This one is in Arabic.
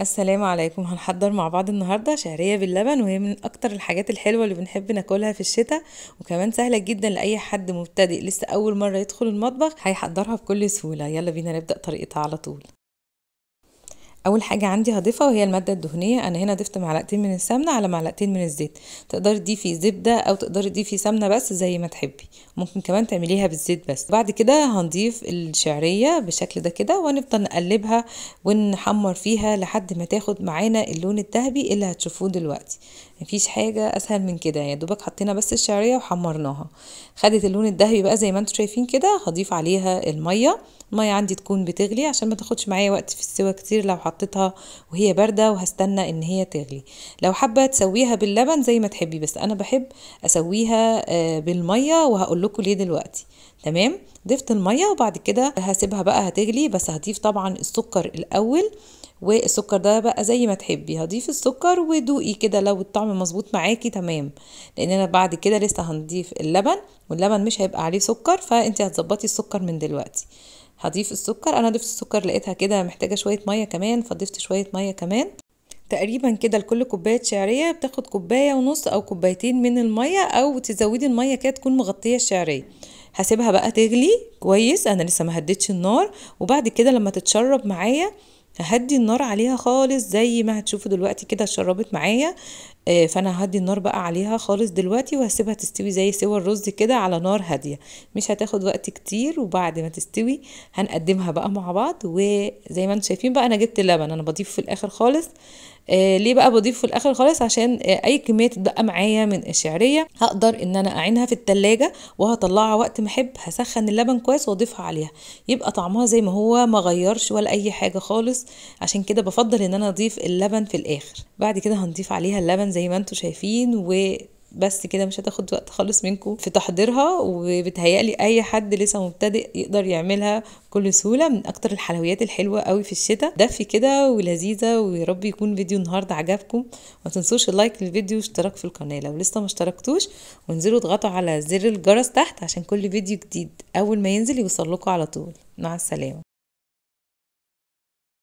السلام عليكم هنحضر مع بعض النهاردة شعرية باللبن وهي من أكتر الحاجات الحلوة اللي بنحب ناكلها في الشتاء وكمان سهلة جدا لأي حد مبتدئ لسه أول مرة يدخل المطبخ هيحضرها بكل سهولة يلا بينا نبدأ طريقتها على طول اول حاجه عندي هضيفها وهي الماده الدهنيه انا هنا ضفت معلقتين من السمنه على معلقتين من الزيت تقدري تضيفي زبده او تقدري تضيفي سمنه بس زي ما تحبي ممكن كمان تعمليها بالزيت بس بعد كده هنضيف الشعريه بالشكل ده كده ونفضل نقلبها ونحمر فيها لحد ما تاخد معانا اللون الذهبي اللي هتشوفوه دلوقتي مفيش حاجه اسهل من كده يا دوبك حطينا بس الشعريه وحمرناها خدت اللون الذهبي بقى زي ما انتم شايفين كده هضيف عليها الميه الميه عندي تكون بتغلي عشان ما تاخدش معايا وقت في السوا كتير لو حطيتها وهي باردة وهستنى ان هي تغلي لو حابة تسويها باللبن زي ما تحبي بس انا بحب اسويها آه، بالمية وهقول لكم ليه دلوقتي تمام ضفت المية وبعد كده هسيبها بقى هتغلي بس هضيف طبعا السكر الاول والسكر ده بقى زي ما تحبي هضيف السكر ودوقي كده لو الطعم مظبوط معاكي تمام لان انا بعد كده لسه هنضيف اللبن واللبن مش هيبقى عليه سكر فانت هتظبطي السكر من دلوقتي هضيف السكر انا ضفت السكر لقيتها كده محتاجه شويه ميه كمان فضفت شويه ميه كمان تقريبا كده لكل كوبايه شعريه بتاخد كوبايه ونص او كوبايتين من الميه او تزودي الميه كده تكون مغطيه الشعريه هسيبها بقى تغلي كويس انا لسه ما هديتش النار وبعد كده لما تتشرب معايا ههدي النار عليها خالص زي ما هتشوفوا دلوقتي كده اتشربت معايا آه، فانا هدي النار بقى عليها خالص دلوقتي وهسيبها تستوي زي سوى الرز كده على نار هاديه مش هتاخد وقت كتير وبعد ما تستوي هنقدمها بقى مع بعض وزي ما انتم شايفين بقى انا جبت اللبن انا بضيف في الاخر خالص آه ليه بقى بضيف في الاخر خالص عشان آه اي كميه تتبقى معايا من الشعريه هقدر ان انا اعينها في التلاجة وهطلعها وقت ما احب هسخن اللبن كويس واضيفها عليها يبقى طعمها زي ما هو ما غيرش ولا اي حاجه خالص عشان كده بفضل ان انا اضيف اللبن في الاخر بعد كده هنضيف عليها اللبن زي ما انتم شايفين و بس كده مش هتاخد وقت خالص منكم في تحضيرها وبتهيألي اي حد لسه مبتدئ يقدر يعملها بكل سهوله من اكتر الحلويات الحلوه قوي في الشتاء دفي كده ولذيذه ويا رب يكون فيديو النهارده عجبكم ما تنسوش اللايك للفيديو واشتراك في القناه لو لسه ما اشتركتوش وانزلوا اضغطوا على زر الجرس تحت عشان كل فيديو جديد اول ما ينزل يوصل لكم على طول مع السلامه